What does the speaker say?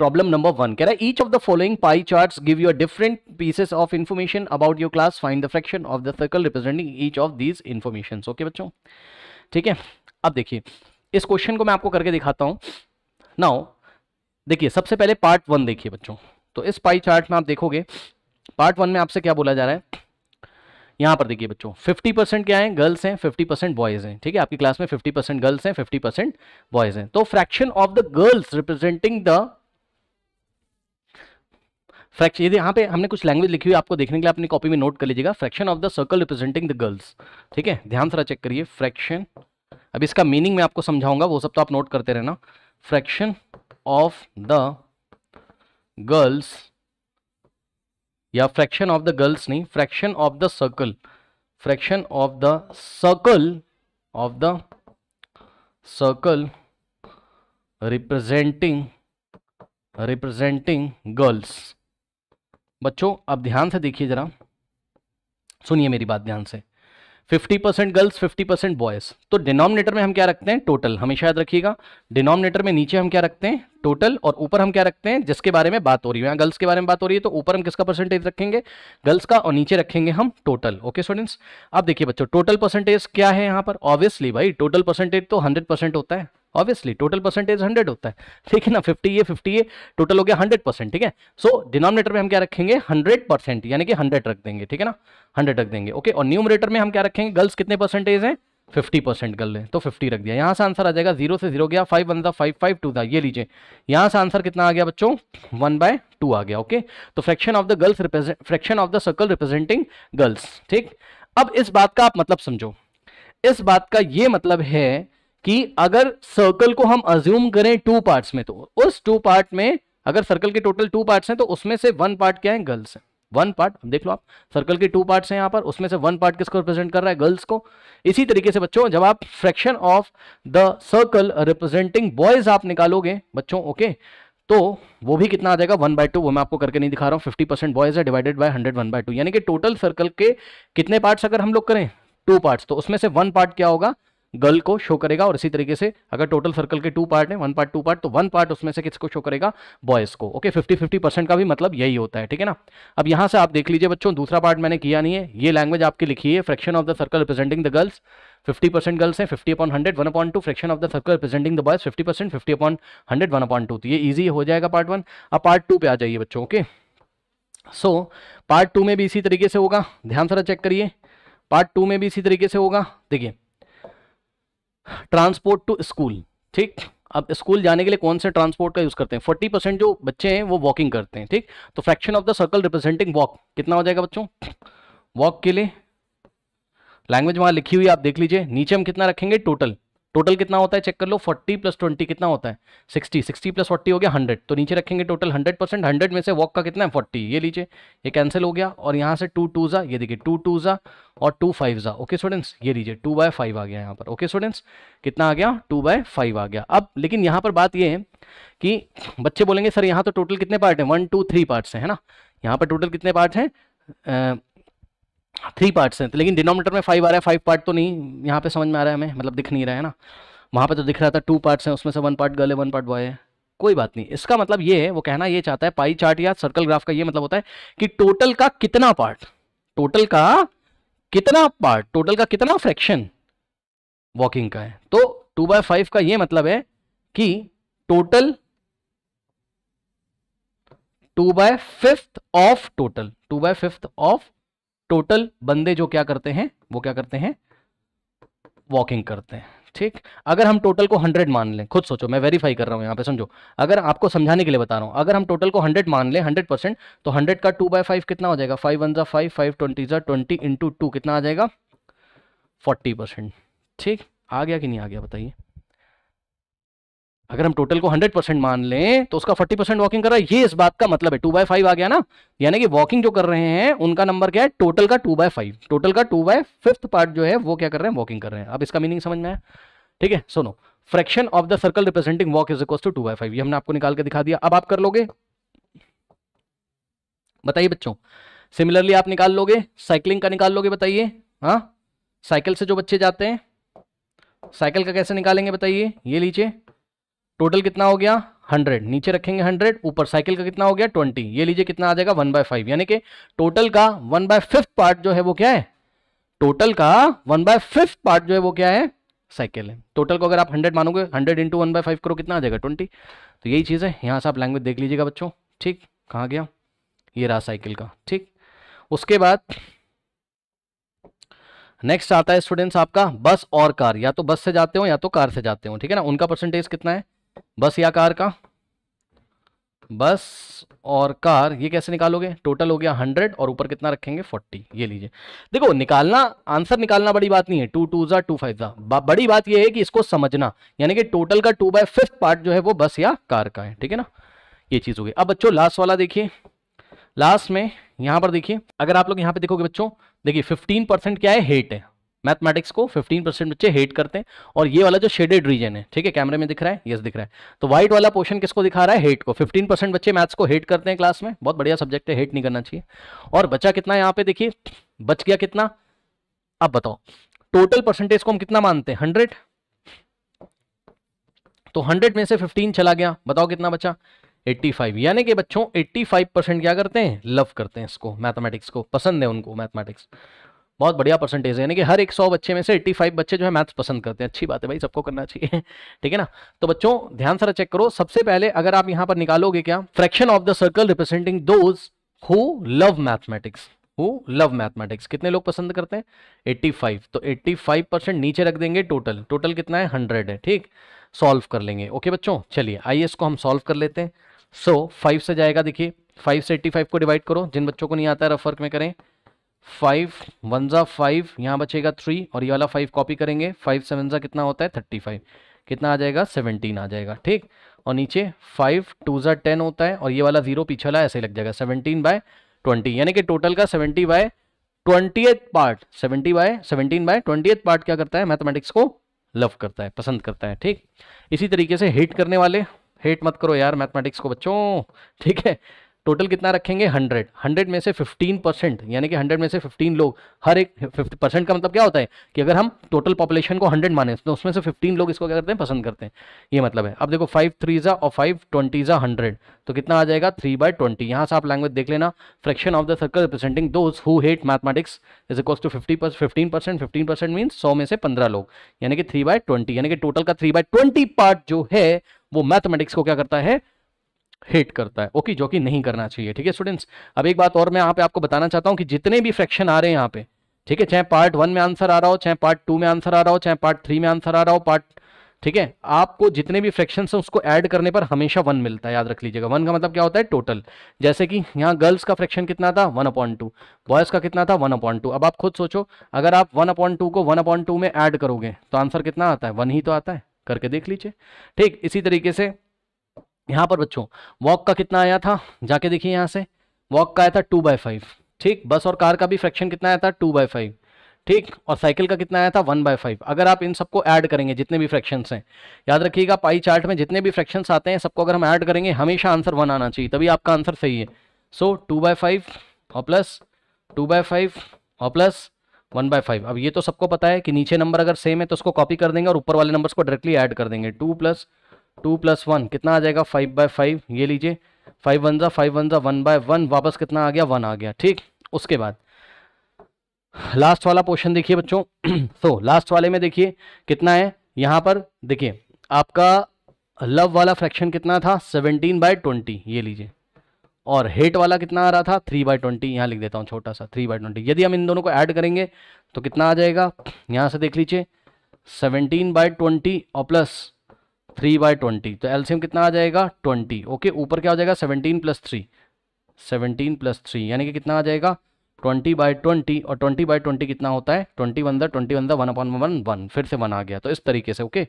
problem number one keh each of the following pie charts give you a different pieces of information about your class find the fraction of the circle representing each of these informations okay बच्चों ठीक है अब देखिए इस question को मैं आपको करके दिखाता हूँ नाउ देखिए सबसे पहले पार्ट वन देखिए बच्चों तो इस पाई चार्ट में आप देखोगे पार्ट वन में आपसे क्या बोला जा रहा है यहाँ पर देखिए बच्चों 50 परसेंट क्या है गर्ल्स हैं 50 परसेंट बॉयज़ हैं ठीक है आपकी क्लास में 50 परसेंट गर्ल्स हैं 50 परसेंट बॉयज़ हैं तो fraction of the girls representing the fraction यदि यहाँ पे हमने कुछ लैंग्वेज लिखी हुई आपको देखने के लिए अपनी कॉपी में नोट कर लीजिएगा fraction of the circle representing the girls ठीक है ध्यान से चेक करिए फ्रैक्शन अब इसका मीनिंग मैं आपको समझाऊंगा वो सब तो आप नोट करते रहना फ्रैक्शन ऑफ द गर्ल्स या फ्रैक्शन ऑफ द गर्ल्स नहीं fraction of the circle fraction of the circle of the circle representing representing girls बच्चों अब ध्यान से देखिए जरा सुनिए मेरी बात ध्यान से 50 परसेंट गर्ल्स 50 परसेंट बॉयज तो डिनोमिनेटर में हम क्या रखते हैं टोटल हमेशा याद रखिएगा डिनोमिनेटर में नीचे हम क्या रखते हैं टोटल और ऊपर हम क्या रखते हैं जिसके बारे में बात हो रही है यहाँ गर्ल्स के बारे में बात हो रही है तो ऊपर हम किसका परसेंटेज रखेंगे गर्ल्स का और नीचे रखेंगे हम टोटल ओके स्टूडेंट्स अब देखिए बच्चों टोटल परसेंटेज क्या है यहाँ पर ऑब्वियसली भाई टोटल परसेंटेज तो हंड्रेड होता है ऑब्वियसली टोटल परसेंटेज हंड्रेड होता है ठीक है ना फिफ्टी ये फिफ्टी ये टोटल हो गया हंड्रेड परसेंट ठीक है सो डिनोमिनेटर में हम क्या रखेंगे हंड्रेड परसेंट यानी कि हंड्रेड रख देंगे ठीक है ना हंड्रेड रख देंगे ओके और न्यूमरेटर में हम क्या रखेंगे गर्ल्स कितने परसेंटेज हैं फिफ्टी परसेंट गर्ल तो फिफ्टी रख दिया यहाँ से आंसर आ जाएगा जीरो से जीरो गया फाइव वन था फाइव फाइव टू था ये लीजिए यहाँ से आंसर कितना आ गया बच्चों वन बाय टू आ गया ओके तो fraction of the girls represent fraction of the circle representing girls ठीक अब इस बात का आप मतलब समझो इस बात का ये मतलब है कि अगर सर्कल को हम अज्यूम करें टू पार्ट्स में तो उस टू पार्ट में अगर सर्कल के टोटल टू पार्ट्स हैं तो उसमें से वन पार्ट क्या है गर्ल्स है वन पार्ट देख लो आप सर्कल के टू पार्ट्स हैं यहाँ पर उसमें से वन पार्ट किसको रिप्रेजेंट कर रहा है गर्ल्स को इसी तरीके से बच्चों जब आप fraction of the circle representing boys आप निकालोगे बच्चों ओके तो वो भी कितना आ जाएगा वन बाय टू वो मैं आपको करके नहीं दिखा रहा हूँ फिफ्टी परसेंट बॉयज है divided by hundred one by two यानी कि टोटल सर्कल के कितने पार्ट्स अगर हम लोग करें टू पार्ट्स तो उसमें से वन पार्ट क्या होगा गर्ल को शो करेगा और इसी तरीके से अगर टोटल सर्कल के टू पार्ट हैं वन पार्ट टू पार्ट तो वन पार्ट उसमें से किसको शो करेगा बॉयज को ओके फिफ्टी फिफ्टी परसेंट का भी मतलब यही होता है ठीक है ना अब यहाँ से आप देख लीजिए बच्चों दूसरा पार्ट मैंने किया नहीं है ये लैंग्वेज आपकी लिखी है fraction of the circle representing the girls fifty percent girls हैं fifty upon hundred one upon two fraction of the circle representing the boys fifty percent fifty upon hundred one upon two तो ये easy हो जाएगा part one अब part two पे आ जाइए बच्चों ओके सो पार्ट टू में भी इसी तरीके से होगा ध्यान से चेक करिए पार्ट टू में भी इसी तरीके से होगा देखिए ट्रांसपोर्ट टू स्कूल ठीक अब स्कूल जाने के लिए कौन से ट्रांसपोर्ट का यूज़ करते हैं फोर्टी परसेंट जो बच्चे हैं वो वॉकिंग करते हैं ठीक तो fraction of the circle representing walk कितना हो जाएगा बच्चों वॉक के लिए लैंग्वेज वहाँ लिखी हुई आप देख लीजिए नीचे हम कितना रखेंगे टोटल टोटल कितना होता है चेक कर लो 40 प्लस 20 कितना होता है 60 60 प्लस 40 हो गया 100 तो नीचे रखेंगे टोटल 100 परसेंट हंड्रेड में से वॉक का कितना है 40 ये लीजिए ये कैंसिल हो गया और यहाँ से टू टू ज़ा ये देखिए टू टू ज़ा और टू फाइव ज़ा ओके स्टूडेंट्स ये लीजिए टू बाय फाइव आ गया यहाँ पर ओके स्टूडेंट्स कितना आ गया टू बाय फाइव आ गया अब लेकिन यहाँ पर बात ये है कि बच्चे बोलेंगे सर यहाँ तो टोटल कितने पार्ट हैं वन टू थ्री पार्ट्स हैं है ना यहाँ पर टोटल कितने पार्ट हैं थ्री पार्ट्स हैं तो लेकिन डिनोमीटर में फाइव आ रहा है फाइव पार्ट तो नहीं यहाँ पे समझ में आ रहा है हमें मतलब दिख नहीं रहा है ना वहाँ पे तो दिख रहा था टू पार्ट्स हैं उसमें से वन पार्ट गर्ल है वन पार्ट बॉय है कोई बात नहीं इसका मतलब ये है वो कहना ये चाहता है पाई चार्ट या सर्कल ग्राफ का ये मतलब होता है कि टोटल का कितना पार्ट टोटल का कितना पार्ट टोटल का कितना फ्रैक्शन वॉकिंग का है तो टू बाय फाइव का ये मतलब है कि total two by fifth of total two by fifth of total बंदे जो क्या करते हैं वो क्या करते हैं वॉकिंग करते हैं ठीक अगर हम टोटल को हंड्रेड मान लें खुद सोचो मैं वेरीफाई कर रहा हूँ यहाँ पे समझो अगर आपको समझाने के लिए बता रहा हूँ अगर हम टोटल को हंड्रेड मान लें हंड्रेड परसेंट तो हंड्रेड का टू बाय फाइव कितना हो जाएगा फाइव वन ज़ा फाइव फाइव ट्वेंटी ज़ा ट्वेंटी इंटू टू कितना आ जाएगा फोर्टी परसेंट ठीक आ गया कि नहीं आ गया बताइए अगर हम टोटल को 100 परसेंट मान लें तो उसका 40 परसेंट वॉकिंग कर रहा है ये इस बात का मतलब है टू बाई फाइव आ गया ना यानी कि वॉकिंग जो कर रहे हैं उनका नंबर क्या है टोटल का टू बाय फाइव टोटल का टू बाय फिफ्थ पार्ट जो है वो क्या कर रहे हैं वॉकिंग कर रहे हैं अब इसका मीनिंग समझ में आया ठीक है सुनो fraction of the circle representing walk is equal to two by five ये हमने आपको निकाल के दिखा दिया अब आप कर लोगे बताइए बच्चों सिमिलरली आप निकाल लोगे साइकिलिंग का निकाल लोगे बताइए हाँ साइकिल से जो बच्चे जाते हैं साइकिल का कैसे निकालेंगे बताइए ये लीजिए टोटल कितना हो गया हंड्रेड नीचे रखेंगे हंड्रेड ऊपर साइकिल का कितना हो गया ट्वेंटी ये लीजिए कितना आ जाएगा वन बाय फाइव यानी कि टोटल का वन बाय फिफ्थ पार्ट जो है वो क्या है टोटल का वन बाय फिफ्थ पार्ट जो है वो क्या है साइकिल है टोटल को अगर आप हंड्रेड मानोगे hundred into one by five करो कितना आ जाएगा ट्वेंटी तो यही चीज़ है यहाँ से आप लैंग्वेज देख लीजिएगा बच्चों ठीक कहाँ गया ये रहा साइकिल का ठीक उसके बाद नेक्स्ट आता है स्टूडेंट्स आपका बस और कार या तो बस से जाते हो या तो कार से जाते हो ठीक है ना उनका परसेंटेज कितना है बस या कार का बस और कार ये कैसे निकालोगे टोटल हो गया हंड्रेड और ऊपर कितना रखेंगे फोर्टी ये लीजिए देखो निकालना आंसर निकालना बड़ी बात नहीं है टू टू जा टू फाइव जा बड़ी बात ये है कि इसको समझना यानी कि टोटल का टू बाई फिफ्थ पार्ट जो है वो बस या कार का है ठीक है ना ये चीज़ हो गई अब बच्चों लास्ट वाला देखिए लास्ट में यहां पर देखिए अगर आप लोग यहां पर देखोगे बच्चों देखिए फिफ्टीन परसेंट क्या है हेट है मैथमेटिक्स को 15 परसेंट बच्चे हेट करते हैं और ये वाला जो शेडेड रीजन है ठीक है कैमरे में दिख रहा है यस दिख रहा है तो व्हाइट वाला पोर्शन किसको दिखा रहा है हेट को 15 परसेंट बच्चे मैथ्स को हेट करते हैं क्लास में बहुत बढ़िया सब्जेक्ट है हेट नहीं करना चाहिए और बचा कितना यहाँ पे देखिए बच गया कितना अब बताओ टोटल परसेंटेज को हम कितना मानते हैं हंड्रेड तो हंड्रेड में से फिफ्टीन चला गया बताओ कितना बचा 85 यानी कि बच्चों 85 परसेंट क्या करते हैं लव करते हैं इसको मैथमेटिक्स को पसंद है उनको मैथमेटिक्स बहुत बढ़िया परसेंटेज है यानी कि हर एक सौ बच्चे में से 85 बच्चे जो है मैथ्स पसंद करते हैं अच्छी बात है भाई सबको करना चाहिए ठीक है ना तो बच्चों ध्यान सारा चेक करो सबसे पहले अगर आप यहां पर निकालोगे क्या fraction of the circle representing those who love mathematics who love mathematics कितने लोग पसंद करते हैं 85 तो 85 परसेंट नीचे रख देंगे टोटल टोटल कितना है 100 है ठीक सॉल्व कर लेंगे ओके बच्चों चलिए एस को हम सॉल्व कर लेते हैं सो so, 5 से जाएगा देखिए 5 से 85 को डिवाइड करो जिन बच्चों को नहीं आता है रफ वर्क में करें फाइव वन ज़ा फाइव यहाँ बचेगा थ्री और ये वाला फाइव कॉपी करेंगे फाइव सेवन ज़ा कितना होता है थर्टी फाइव कितना आ जाएगा सेवनटीन आ जाएगा ठीक और नीचे फाइव टू ज़ा टेन होता है और ये वाला जीरो पीछे वाला ऐसे लग जाएगा सेवनटीन बाय ट्वेंटी यानी कि टोटल का seventy by twenty part seventy by seventeen by eighth part क्या करता है मैथमेटिक्स को लव करता है पसंद करता है ठीक इसी तरीके से हेट करने वाले हेट मत करो यार मैथमेटिक्स को बच्चों ठीक है टोटल कितना रखेंगे हंड्रेड हंड्रेड में से फिफ्टीन परसेंट यानी कि हंड्रेड में से फिफ्टीन लोग हर एक फिफ्टी परसेंट का मतलब क्या होता है कि अगर हम टोटल पॉपुलेशन को हंड्रेड माने तो उसमें से 15 लोग इसको क्या करते हैं पसंद करते हैं ये मतलब है अब देखो फाइव थ्री ज़ा और फाइव ट्वेंटी ज़ा हंड्रेड तो कितना आ जाएगा थ्री बाय ट्वेंटी यहाँ से आप लैंग्वेज देख लेना fraction of the circle representing those who hate mathematics is equal to fifty fifteen percent fifteen percent mean सौ में से पंद्रह लोग यानी कि थ्री बाय ट्वेंटी यानी कि टोटल का थ्री बाय ट्वेंटी पार्ट जो है वो मैथमेटिक्स को क्या करता है हिट करता है ओके जो कि नहीं करना चाहिए ठीक है स्टूडेंट्स अब एक बात और मैं यहाँ पे आपको बताना चाहता हूँ कि जितने भी फ्रैक्शन आ रहे हैं यहाँ पे ठीक है चाहे पार्ट वन में आंसर आ रहा हो चाहे पार्ट टू में आंसर आ रहा हो चाहे पार्ट थ्री में आंसर आ रहा हो पार्ट ठीक है आपको जितने भी फ्रैक्शन हैं उसको ऐड करने पर हमेशा वन मिलता है याद रख लीजिएगा वन का मतलब क्या होता है टोटल जैसे कि यहाँ गर्ल्स का फ्रैक्शन कितना था वन अपॉइंट टू बॉयज़ का कितना था वन अपॉइंट टू अब आप खुद सोचो अगर आप वन अपॉइंट टू को वन अपॉइंट टू में ऐड करोगे तो आंसर कितना आता है वन ही तो आता है करके देख लीजिए ठीक इसी तरीके से यहाँ पर बच्चों वॉक का कितना आया था जाके देखिए यहाँ से वॉक का आया था टू बाय फाइव ठीक बस और कार का भी फ्रैक्शन कितना आया था टू बाय फाइव ठीक और साइकिल का कितना आया था वन बाय फाइव अगर आप इन सबको ऐड करेंगे जितने भी फ्रैक्शन हैं याद रखिएगा पाई चार्ट में जितने भी फ्रैक्शन आते हैं सबको अगर हम ऐड करेंगे हमेशा आंसर वन आना चाहिए तभी आपका आंसर सही है सो टू बाय फाइव और प्लस टू बाय फाइव और प्लस वन बाय फाइव अब ये तो सबको पता है कि नीचे नंबर अगर सेम है तो उसको कॉपी कर देंगे और ऊपर वाले नंबर्स को डायरेक्टली ऐड कर देंगे two plus two plus one कितना आ जाएगा फाइव बाय फाइव ये लीजिए फाइव वन ज़ा फाइव वन ज़ा वन बाय वन वापस कितना आ गया वन आ गया ठीक उसके बाद लास्ट वाला पोर्शन देखिए बच्चों तो लास्ट वाले में देखिए कितना है यहाँ पर देखिए आपका लव वाला फ्रैक्शन कितना था सेवनटीन बाय ट्वेंटी ये लीजिए और हेट वाला कितना आ रहा था थ्री बाय ट्वेंटी यहाँ लिख देता हूँ छोटा सा थ्री बाय ट्वेंटी यदि हम इन दोनों को ऐड करेंगे तो कितना आ जाएगा यहाँ से देख लीजिए सेवनटीन बाय ट्वेंटी और प्लस थ्री बाय ट्वेंटी तो एल्सियम कितना आ जाएगा ट्वेंटी ओके ऊपर क्या हो जाएगा seventeen plus three seventeen plus three यानी कि कितना आ जाएगा ट्वेंटी बाई ट्वेंटी और ट्वेंटी बाई ट्वेंटी कितना होता है twenty one the twenty one the one upon one one फिर से वन आ गया तो इस तरीके से ओके